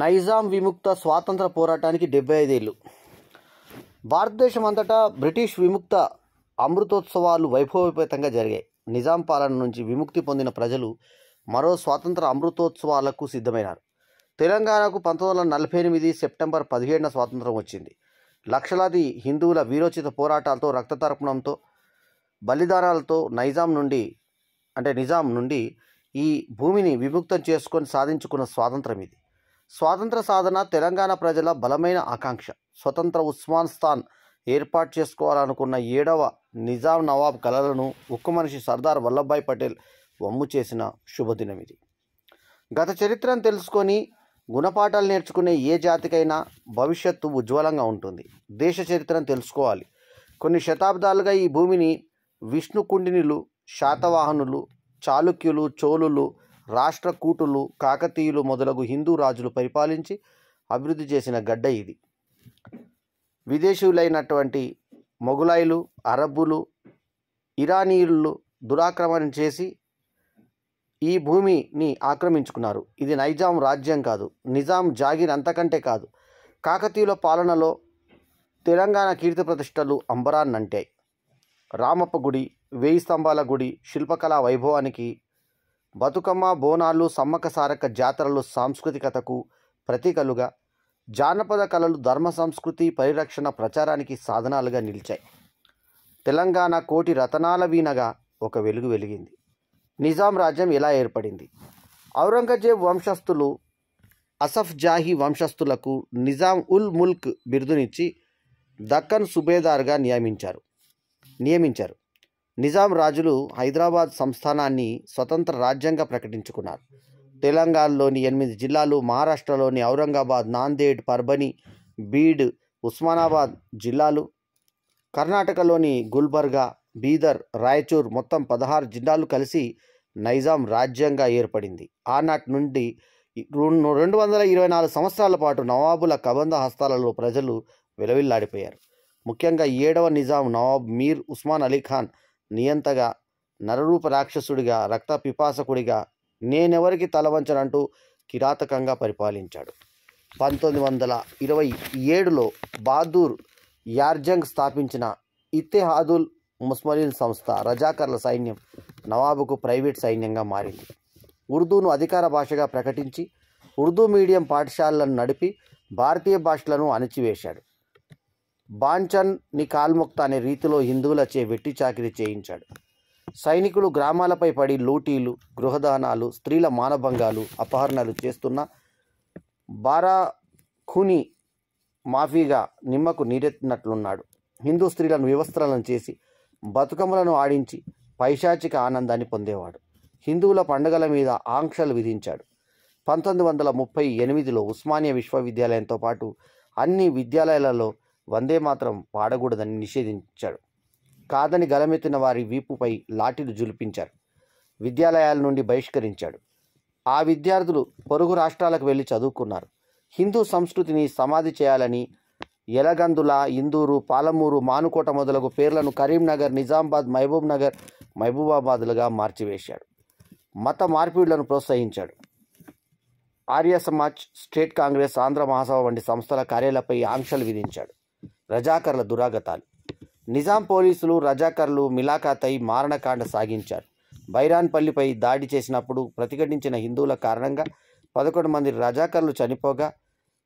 నైజాం విముక్త స్వాతంత్ర పోరాటానికి డెబ్బై ఐదేళ్ళు భారతదేశం అంతటా బ్రిటిష్ విముక్త అమృతోత్సవాలు వైభవపేతంగా జరిగాయి నిజాం పాలన నుంచి విముక్తి పొందిన ప్రజలు మరో స్వాతంత్ర అమృతోత్సవాలకు సిద్ధమైనారు తెలంగాణకు పంతొమ్మిది వందల నలభై ఎనిమిది సెప్టెంబర్ పదిహేడున స్వాతంత్రం వచ్చింది లక్షలాది హిందువుల వీరోచిత పోరాటాలతో రక్తతర్పణంతో బలిదానాలతో నైజాం నుండి అంటే నిజాం నుండి ఈ భూమిని విముక్తం చేసుకొని సాధించుకున్న స్వాతంత్రం ఇది స్వాతంత్ర సాధన తెలంగాణ ప్రజల బలమైన ఆకాంక్ష స్వతంత్ర ఉస్మాన్ స్థాన్ ఏర్పాటు చేసుకోవాలనుకున్న ఏడవ నిజాం నవాబ్ కలలను ఉక్కు మనిషి సర్దార్ వల్లభాయ్ పటేల్ వమ్ము చేసిన శుభదినం ఇది గత చరిత్రను తెలుసుకొని గుణపాఠాలు నేర్చుకునే ఏ జాతికైనా భవిష్యత్తు ఉజ్వలంగా ఉంటుంది దేశ చరిత్రను తెలుసుకోవాలి కొన్ని శతాబ్దాలుగా ఈ భూమిని విష్ణుకుండినులు శాతవాహనులు చాళుక్యులు చోళులు రాష్ట్రకూటులు కాకతీయులు మొదలగు హిందూ రాజులు పరిపాలించి అభివృద్ధి చేసిన గడ్డ ఇది విదేశీయులైనటువంటి మొఘలాయిలు అరబ్బులు ఇరానీయులు దురాక్రమణ చేసి ఈ భూమిని ఆక్రమించుకున్నారు ఇది నైజాం రాజ్యం కాదు నిజాం జాగిర్ అంతకంటే కాదు కాకతీయుల పాలనలో తెలంగాణ కీర్తి ప్రతిష్టలు అంబరాన్నంటాయి రామప్ప గుడి వేయి స్తంభాల గుడి శిల్పకళా వైభవానికి బతుకమ్మ బోనాలు సమ్మక సారక జాతరలు సాంస్కృతికతకు ప్రతీకలుగా జానపద కళలు ధర్మ సంస్కృతి పరిరక్షణ ప్రచారానికి సాధనాలుగా నిలిచాయి తెలంగాణ కోటి రతనాల వీణగా ఒక వెలుగు వెలిగింది నిజాం రాజ్యం ఎలా ఏర్పడింది ఔరంగజేబ్ వంశస్థులు అసఫ్ జాహీ వంశస్థులకు నిజాం ఉల్ ముల్క్ బిరుదునిచ్చి దక్కన్ సుబేదార్గా నియమించారు నియమించారు నిజాం రాజులు హైదరాబాద్ సంస్థానాన్ని స్వతంత్ర రాజ్యంగా ప్రకటించుకున్నారు తెలంగాణలోని ఎనిమిది జిల్లాలు మహారాష్ట్రలోని ఔరంగాబాద్ నాందేడ్ పర్బని బీడ్ ఉస్మానాబాద్ జిల్లాలు కర్ణాటకలోని గుల్బర్గా బీదర్ రాయచూర్ మొత్తం పదహారు జిల్లాలు కలిసి నైజాం రాజ్యంగా ఏర్పడింది ఆనాటి నుండి రెండు వందల ఇరవై నాలుగు సంవత్సరాల పాటు నవాబుల కబంధ హస్తాలలో ప్రజలు విలవిల్లాడిపోయారు ముఖ్యంగా ఏడవ నిజాం నవాబ్ మీర్ ఉస్మాన్ అలీ ఖాన్ నియంతగా నరరూప రాక్షసుడిగా రక్త పిపాసకుడిగా నేనెవరికి తలవంచనంటూ కిరాతకంగా పరిపాలించాడు పంతొమ్మిది వందల ఇరవై ఏడులో బహదూర్ యార్జంగ్ స్థాపించిన ఇత్తెహాదుల్ ముస్మలిన్ సంస్థ రజాకర్ల సైన్యం నవాబుకు ప్రైవేట్ సైన్యంగా మారింది ఉర్దూను అధికార భాషగా ప్రకటించి ఉర్దూ మీడియం పాఠశాలలను నడిపి భారతీయ భాషలను అణిచివేశాడు బాంచన్ ని కాల్ముక్త అనే రీతిలో హిందువులచే వెట్టి చాకిరి చేయించాడు సైనికులు గ్రామాలపై పడి లూటీలు గృహదానాలు స్త్రీల మానభంగాలు అపహరణలు చేస్తున్న బారాఖుని మాఫీగా నిమ్మకు నీరెత్తినట్లున్నాడు హిందూ స్త్రీలను వివస్త్రాలను చేసి బతుకమ్మలను ఆడించి పైశాచిక ఆనందాన్ని పొందేవాడు హిందువుల పండుగల మీద ఆంక్షలు విధించాడు పంతొమ్మిది వందల ముప్పై ఎనిమిదిలో ఉస్మానియా విశ్వవిద్యాలయంతో పాటు అన్ని విద్యాలయాలలో వందే మాత్రం పాడకూడదని నిషేధించాడు కాదని గలమెత్తిన వారి వీపుపై లాఠీలు జులిపించారు విద్యాలయాల నుండి బహిష్కరించాడు ఆ విద్యార్థులు పొరుగు రాష్ట్రాలకు వెళ్ళి చదువుకున్నారు హిందూ సంస్కృతిని సమాధి చేయాలని ఎలగందుల ఇందూరు పాలమూరు మానుకోట మొదలగు పేర్లను కరీంనగర్ నిజామాబాద్ మహబూబ్ నగర్ మహబూబాబాద్లుగా మార్చివేశాడు మత మార్పిడులను ప్రోత్సహించాడు ఆర్య సమాజ్ స్టేట్ కాంగ్రెస్ ఆంధ్ర మహాసభ వంటి సంస్థల కార్యాలపై ఆంక్షలు విధించాడు రజాకర్ల దురాగతాలు నిజాం పోలీసులు రజాకర్లు మిలాఖాతై మారణకాండ సాగించారు బైరాన్పల్లిపై దాడి చేసినప్పుడు ప్రతిఘటించిన హిందువుల కారణంగా పదకొండు మంది రజాకర్లు చనిపోగా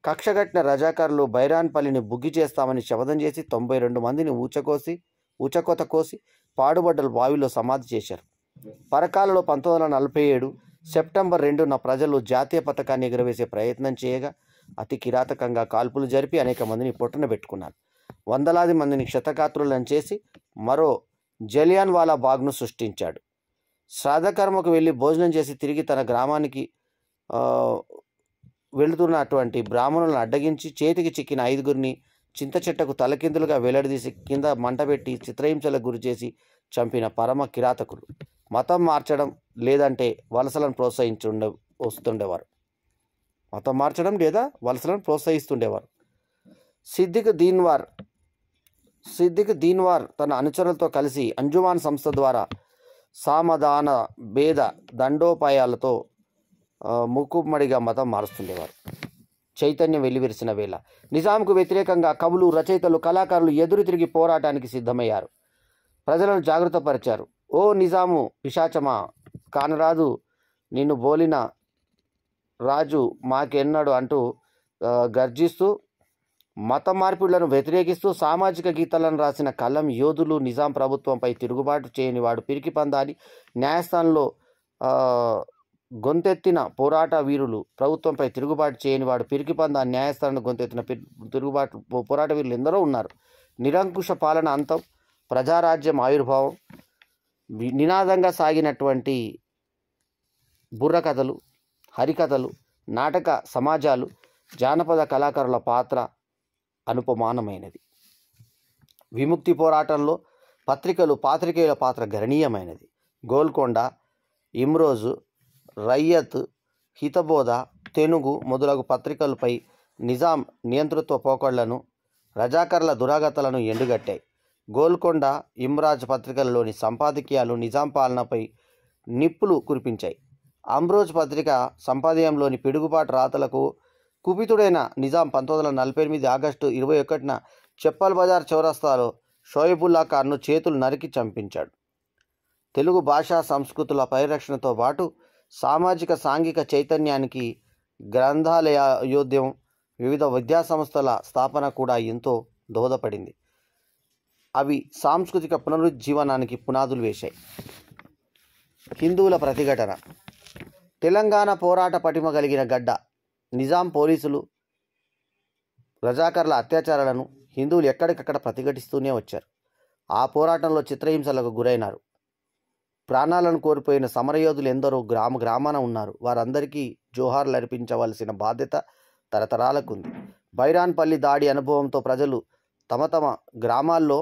కక్షగట్టిన రజాకర్లు బైరాన్పల్లిని బుగ్గి చేస్తామని శపథం చేసి తొంభై రెండు మందిని ఊచకోసి ఊచకోత కోసి పాడుబడ్డలు బావిలో సమాధి చేశారు పరకాలలో పంతొమ్మిది వందల నలభై ఏడు సెప్టెంబర్ రెండున ప్రజలు జాతీయ పథకాన్ని ఎగురవేసే ప్రయత్నం చేయగా అతి కిరాతకంగా కాల్పులు జరిపి అనేక మందిని పొట్టన పెట్టుకున్నారు వందలాది మందిని క్షతగాత్రులను చేసి మరో జలియాన్ వాలా బాగ్ను సృష్టించాడు శ్రాధకర్మకు వెళ్ళి భోజనం చేసి తిరిగి తన గ్రామానికి వెళుతున్నటువంటి బ్రాహ్మణులను అడ్డగించి చేతికి చిక్కిన ఐదుగురిని చింత చెట్టకు తలకిందులుగా వెల్లడిదీసి కింద పెట్టి చిత్రహింసలకు గురి చేసి చంపిన పరమ కిరాతకులు మతం మార్చడం లేదంటే వలసలను ప్రోత్సహించుండే వస్తుండేవారు మతం మార్చడం లేదా వలసలను ప్రోత్సహిస్తుండేవారు సిద్దిక్ దీన్వార్ సిద్దిక్ దీన్వార్ తన అనుచరులతో కలిసి అంజుమాన్ సంస్థ ద్వారా సామధాన భేద దండోపాయాలతో ముక్కుమ్మడిగా మతం మారుస్తుండేవారు చైతన్యం వెలివిరిసిన వేళ నిజాంకు వ్యతిరేకంగా కవులు రచయితలు కళాకారులు ఎదురు తిరిగి పోరాటానికి సిద్ధమయ్యారు ప్రజలను జాగృతపరిచారు ఓ నిజాము పిశాచమా కానరాదు నిన్ను బోలిన రాజు మాకెన్నాడు అంటూ గర్జిస్తూ మత మార్పులను వ్యతిరేకిస్తూ సామాజిక గీతాలను రాసిన కలం యోధులు నిజాం ప్రభుత్వంపై తిరుగుబాటు చేయని వాడు పిరికి పందాలి న్యాయస్థానంలో గొంతెత్తిన పోరాట వీరులు ప్రభుత్వంపై తిరుగుబాటు చేయని వాడు పిరికి పందా న్యాయస్థానం గొంతెత్తిన తిరుగుబాటు పోరాట వీరులు ఎందరో ఉన్నారు నిరంకుశ పాలన అంతం ప్రజారాజ్యం ఆవిర్భావం నినాదంగా సాగినటువంటి బుర్రకథలు హరికథలు నాటక సమాజాలు జానపద కళాకారుల పాత్ర అనుపమానమైనది విముక్తి పోరాటంలో పత్రికలు పాత్రికేయుల పాత్ర గణనీయమైనది గోల్కొండ ఇమ్రోజు రయ్యత్ హితబోధ తెనుగు మొదలగు పత్రికలపై నిజాం నియంతృత్వ పోకళ్లను రజాకర్ల దురాగతలను ఎండుగట్టాయి గోల్కొండ ఇమ్రాజ్ పత్రికలలోని సంపాదకీయాలు నిజాం పాలనపై నిప్పులు కురిపించాయి అమ్రోజ్ పత్రిక సంపాదయంలోని పిడుగుపాటు రాతలకు కుపితుడైన నిజాం పంతొమ్మిది వందల నలభై ఎనిమిది ఆగస్టు ఇరవై ఒకటిన చెప్పల్ బజార్ చౌరస్తాలో షోయబుల్లా ఖాన్ను చేతులు నరికి చంపించాడు తెలుగు భాషా సంస్కృతుల పరిరక్షణతో పాటు సామాజిక సాంఘిక చైతన్యానికి అయోధ్యం వివిధ విద్యా సంస్థల స్థాపన కూడా ఎంతో దోహదపడింది అవి సాంస్కృతిక పునరుజ్జీవనానికి పునాదులు వేశాయి హిందువుల ప్రతిఘటన తెలంగాణ పోరాట పటిమ కలిగిన గడ్డ నిజాం పోలీసులు రజాకర్ల అత్యాచారాలను హిందువులు ఎక్కడికక్కడ ప్రతిఘటిస్తూనే వచ్చారు ఆ పోరాటంలో చిత్రహింసలకు గురైనారు ప్రాణాలను కోల్పోయిన సమరయోధులు ఎందరో గ్రామ గ్రామాన ఉన్నారు వారందరికీ జోహార్లు అర్పించవలసిన బాధ్యత తరతరాలకు ఉంది బైరాన్పల్లి దాడి అనుభవంతో ప్రజలు తమ తమ గ్రామాల్లో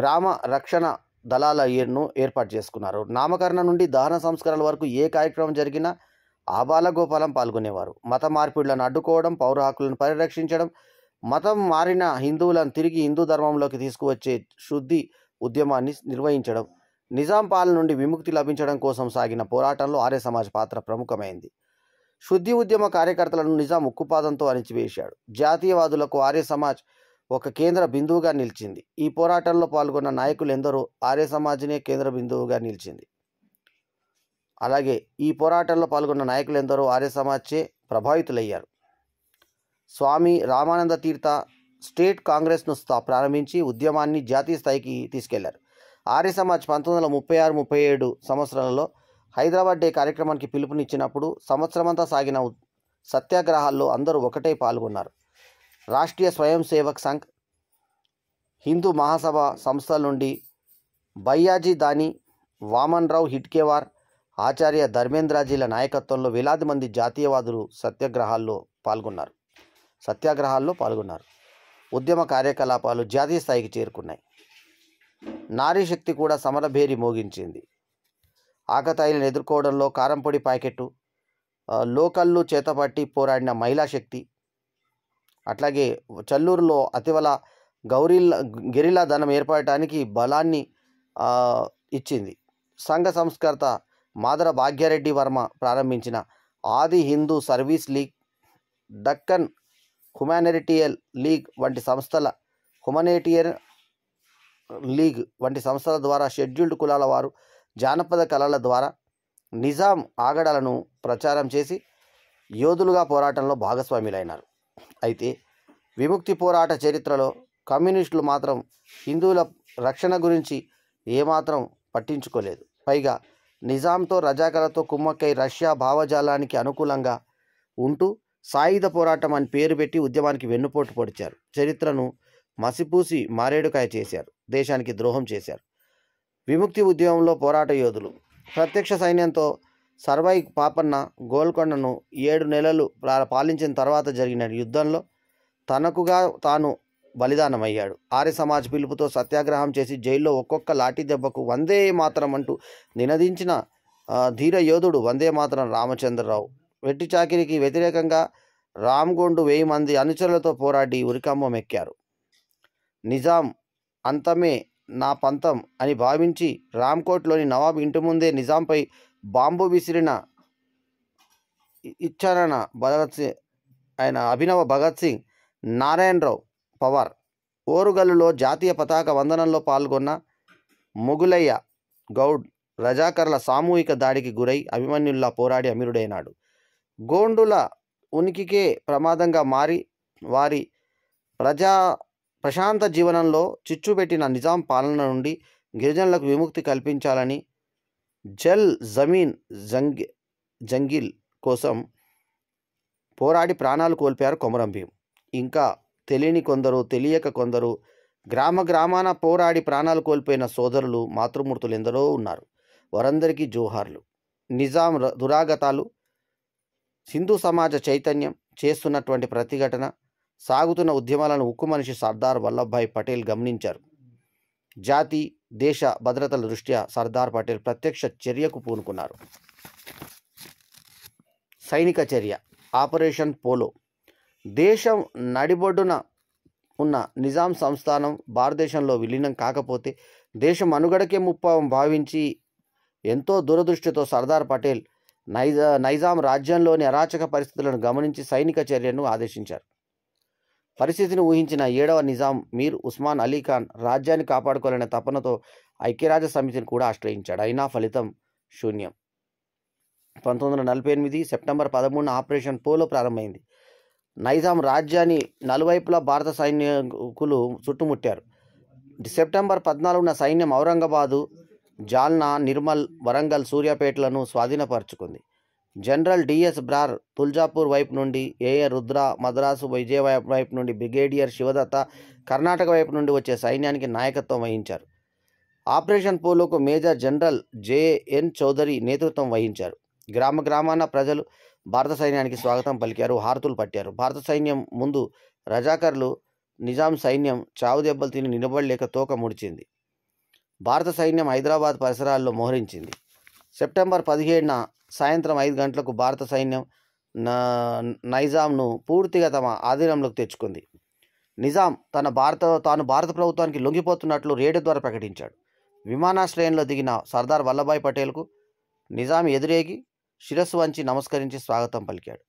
గ్రామ రక్షణ దళాలను ఏర్పాటు చేసుకున్నారు నామకరణ నుండి దహన సంస్కరణల వరకు ఏ కార్యక్రమం జరిగినా ఆబాలగోపాలం పాల్గొనేవారు మత మార్పిడులను అడ్డుకోవడం పౌర హక్కులను పరిరక్షించడం మతం మారిన హిందువులను తిరిగి హిందూ ధర్మంలోకి తీసుకువచ్చే శుద్ధి ఉద్యమాన్ని నిర్వహించడం నిజాం పాలన నుండి విముక్తి లభించడం కోసం సాగిన పోరాటంలో ఆర్య సమాజ్ పాత్ర ప్రముఖమైంది శుద్ధి ఉద్యమ కార్యకర్తలను నిజాం ఉక్కుపాదంతో అణిచివేశాడు జాతీయవాదులకు ఆర్య సమాజ్ ఒక కేంద్ర బిందువుగా నిలిచింది ఈ పోరాటంలో పాల్గొన్న నాయకులు ఎందరో ఆర్య సమాజ్నే కేంద్ర బిందువుగా నిలిచింది అలాగే ఈ పోరాటంలో పాల్గొన్న నాయకులు ఎందరో ఆర్య సమాజ్చే ప్రభావితులయ్యారు స్వామి రామానంద తీర్థ స్టేట్ కాంగ్రెస్ను ప్రారంభించి ఉద్యమాన్ని జాతీయ స్థాయికి తీసుకెళ్లారు ఆర్య సమాజ్ పంతొమ్మిది వందల ముప్పై ఆరు ముప్పై ఏడు సంవత్సరాలలో హైదరాబాద్ డే కార్యక్రమానికి పిలుపునిచ్చినప్పుడు సంవత్సరమంతా సాగిన సత్యాగ్రహాల్లో అందరూ ఒకటే పాల్గొన్నారు రాష్ట్రీయ స్వయం సేవక్ సంఘ్ హిందూ మహాసభ సంస్థల నుండి బయ్యాజీ దాని వామన్ రావు హిట్కేవార్ ఆచార్య ధర్మేంద్రాజీల నాయకత్వంలో వేలాది మంది జాతీయవాదులు సత్యాగ్రహాల్లో పాల్గొన్నారు సత్యాగ్రహాల్లో పాల్గొన్నారు ఉద్యమ కార్యకలాపాలు జాతీయ స్థాయికి చేరుకున్నాయి నారీ శక్తి కూడా సమరభేరి మోగించింది ఆకతాయిలను ఎదుర్కోవడంలో కారంపొడి ప్యాకెట్ లోకల్లు చేతపట్టి పోరాడిన మహిళా శక్తి అట్లాగే చల్లూరులో అతివల గౌరిల్లా గెరిలా ధనం ఏర్పడటానికి బలాన్ని ఇచ్చింది సంఘ సంస్కర్త మాదర భాగ్యారెడ్డి వర్మ ప్రారంభించిన Adi Hindu Service League Deccan humanitarian league వంటి సంస్థల హ్యుమనేటియర్ లీగ్ వంటి సంస్థల ద్వారా షెడ్యూల్డ్ కులాల వారు జానపద కళల ద్వారా నిజాం ఆగడాలను ప్రచారం చేసి యోధులుగా పోరాటంలో భాగస్వాములైనారు అయితే విముక్తి పోరాట చరిత్రలో కమ్యూనిస్టులు మాత్రం హిందువుల రక్షణ గురించి ఏమాత్రం పట్టించుకోలేదు పైగా నిజాంతో రజాకలతో కుమ్మక్కై రష్యా భావజాలానికి అనుకూలంగా ఉంటూ సాయుధ పోరాటం అని పేరు పెట్టి ఉద్యమానికి వెన్నుపోటు పొడిచారు చరిత్రను మసిపూసి మారేడుకాయ చేశారు దేశానికి ద్రోహం చేశారు విముక్తి ఉద్యమంలో పోరాట యోధులు ప్రత్యక్ష సైన్యంతో సర్వై పాపన్న గోల్కొండను ఏడు నెలలు పాలించిన తర్వాత జరిగిన యుద్ధంలో తనకుగా తాను బలిదానమయ్యాడు ఆర్య సమాజ్ పిలుపుతో సత్యాగ్రహం చేసి జైల్లో ఒక్కొక్క లాఠీ దెబ్బకు వందే మాత్రం అంటూ నినదించిన ధీర యోధుడు వందే మాత్రం రామచంద్రరావు వెట్టి చాకిరికి వ్యతిరేకంగా రామ్గొండు వెయ్యి మంది అనుచరులతో పోరాడి ఉరికంబం ఎక్కారు నిజాం అంతమే నా పంతం అని భావించి రామ్కోట్లోని నవాబ్ ఇంటి ముందే నిజాంపై బాంబు విసిరిన ఇచ్చారన భగత్ సింగ్ ఆయన అభినవ భగత్ సింగ్ నారాయణరావు పవార్ ఓరుగల్లులో జాతీయ పతాక వందనంలో పాల్గొన్న మొగులయ్య గౌడ్ రజాకర్ల సామూహిక దాడికి గురై అభిమన్యుల్లా పోరాడి అమీరుడైనాడు గోండుల ఉనికికే ప్రమాదంగా మారి వారి ప్రజా ప్రశాంత జీవనంలో చిచ్చుపెట్టిన నిజాం పాలన నుండి గిరిజనులకు విముక్తి కల్పించాలని జల్ జమీన్ జంగ్ జంగిల్ కోసం పోరాడి ప్రాణాలు కోల్పోయారు కొమరం భీం ఇంకా తెలియని కొందరు తెలియక కొందరు గ్రామ గ్రామాన పోరాడి ప్రాణాలు కోల్పోయిన సోదరులు మాతృమూర్తులు ఎందరో ఉన్నారు వారందరికీ జోహార్లు నిజాం దురాగతాలు హిందూ సమాజ చైతన్యం చేస్తున్నటువంటి ప్రతిఘటన సాగుతున్న ఉద్యమాలను ఉక్కు మనిషి సర్దార్ వల్లభాయ్ పటేల్ గమనించారు జాతి దేశ భద్రతల దృష్ట్యా సర్దార్ పటేల్ ప్రత్యక్ష చర్యకు పూనుకున్నారు సైనిక చర్య ఆపరేషన్ పోలో దేశం నడిబొడ్డున ఉన్న నిజాం సంస్థానం భారతదేశంలో విలీనం కాకపోతే దేశం అనుగడకే ముప్పం భావించి ఎంతో దురదృష్టితో సర్దార్ పటేల్ నైజా నైజాం రాజ్యంలోని అరాచక పరిస్థితులను గమనించి సైనిక చర్యను ఆదేశించారు పరిస్థితిని ఊహించిన ఏడవ నిజాం మీర్ ఉస్మాన్ అలీ ఖాన్ రాజ్యాన్ని కాపాడుకోవాలనే తపనతో ఐక్యరాజ్య సమితిని కూడా ఆశ్రయించాడు అయినా ఫలితం శూన్యం పంతొమ్మిది వందల నలభై ఎనిమిది సెప్టెంబర్ పదమూడున ఆపరేషన్ పోలో ప్రారంభమైంది నైజాం రాజ్యాన్ని నలువైపులా భారత సైనికులు చుట్టుముట్టారు సెప్టెంబర్ పద్నాలుగున సైన్యం ఔరంగాబాదు జాల్నా నిర్మల్ వరంగల్ సూర్యాపేటలను స్వాధీనపరుచుకుంది జనరల్ డిఎస్ బ్రార్ తుల్జాపూర్ వైపు నుండి ఏఏ రుద్ర మద్రాసు విజయ వైపు నుండి బ్రిగేడియర్ శివదత్త కర్ణాటక వైపు నుండి వచ్చే సైన్యానికి నాయకత్వం వహించారు ఆపరేషన్ పోలోకు మేజర్ జనరల్ జేఎన్ చౌదరి నేతృత్వం వహించారు గ్రామ గ్రామాన ప్రజలు భారత సైన్యానికి స్వాగతం పలికారు హారతులు పట్టారు భారత సైన్యం ముందు రజాకర్లు నిజాం సైన్యం చావు దెబ్బలు తిని నిలబడలేక తోక ముడిచింది భారత సైన్యం హైదరాబాద్ పరిసరాల్లో మోహరించింది సెప్టెంబర్ పదిహేడున సాయంత్రం ఐదు గంటలకు భారత సైన్యం నైజాంను పూర్తిగా తమ ఆధీనంలోకి తెచ్చుకుంది నిజాం తన భారత తాను భారత ప్రభుత్వానికి లొంగిపోతున్నట్లు రేడియో ద్వారా ప్రకటించాడు విమానాశ్రయంలో దిగిన సర్దార్ వల్లభాయ్ పటేల్కు నిజాం ఎదురేగి శిరస్సు వంచి నమస్కరించి స్వాగతం పలికాడు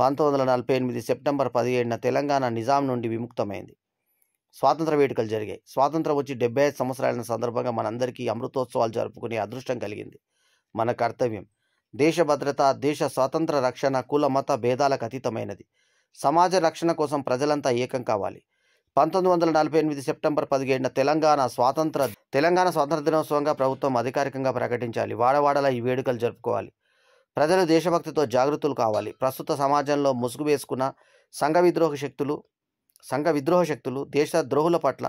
పంతొమ్మిది వందల నలభై ఎనిమిది సెప్టెంబర్ పదిహేడున తెలంగాణ నిజాం నుండి విముక్తమైంది స్వాతంత్ర వేడుకలు జరిగాయి స్వాతంత్రం వచ్చి డెబ్బై ఐదు సంవత్సరాలైన సందర్భంగా మనందరికీ అమృతోత్సవాలు జరుపుకునే అదృష్టం కలిగింది మన కర్తవ్యం దేశ భద్రత దేశ స్వాతంత్ర రక్షణ కుల మత భేదాలకు అతీతమైనది సమాజ రక్షణ కోసం ప్రజలంతా ఏకం కావాలి పంతొమ్మిది వందల నలభై ఎనిమిది సెప్టెంబర్ పదిహేడున తెలంగాణ స్వాతంత్ర తెలంగాణ స్వాతంత్ర దినోత్సవంగా ప్రభుత్వం అధికారికంగా ప్రకటించాలి వాడవాడలా ఈ వేడుకలు జరుపుకోవాలి ప్రజలు దేశభక్తితో జాగృతులు కావాలి ప్రస్తుత సమాజంలో ముసుగు వేసుకున్న సంఘ విద్రోహ శక్తులు సంఘ విద్రోహ శక్తులు దేశ ద్రోహుల పట్ల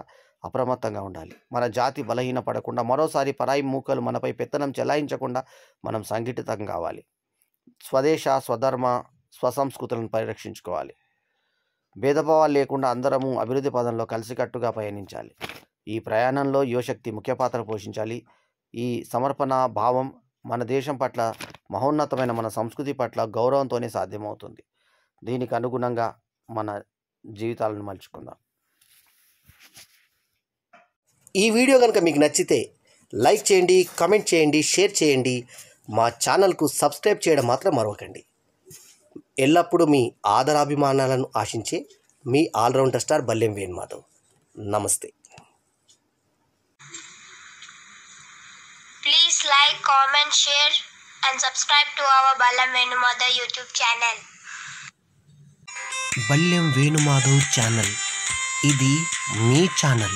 అప్రమత్తంగా ఉండాలి మన జాతి బలహీన పడకుండా మరోసారి పరాయి మూకలు మనపై పెత్తనం చెలాయించకుండా మనం సంఘటితం కావాలి స్వదేశ స్వధర్మ స్వసంస్కృతులను పరిరక్షించుకోవాలి భేదభావాలు లేకుండా అందరము అభివృద్ధి పదంలో కలిసికట్టుగా పయనించాలి ఈ ప్రయాణంలో యువశక్తి ముఖ్య పాత్ర పోషించాలి ఈ సమర్పణ భావం మన దేశం పట్ల మహోన్నతమైన మన సంస్కృతి పట్ల గౌరవంతోనే సాధ్యమవుతుంది దీనికి అనుగుణంగా మన జీవితాలను మలుచుకుందాం ఈ వీడియో కనుక మీకు నచ్చితే లైక్ చేయండి కమెంట్ చేయండి షేర్ చేయండి మా ఛానల్కు సబ్స్క్రైబ్ చేయడం మాత్రం మరవకండి ఎల్లప్పుడూ మీ ఆదరాభిమానాలను ఆశించే మీ ఆల్రౌండర్ స్టార్ బల్లెం వేణుమాధవ్ నమస్తే Please like, comment, share and subscribe to our Balam Venumada YouTube channel. బల్యం Venumadhav channel ఇది మీ channel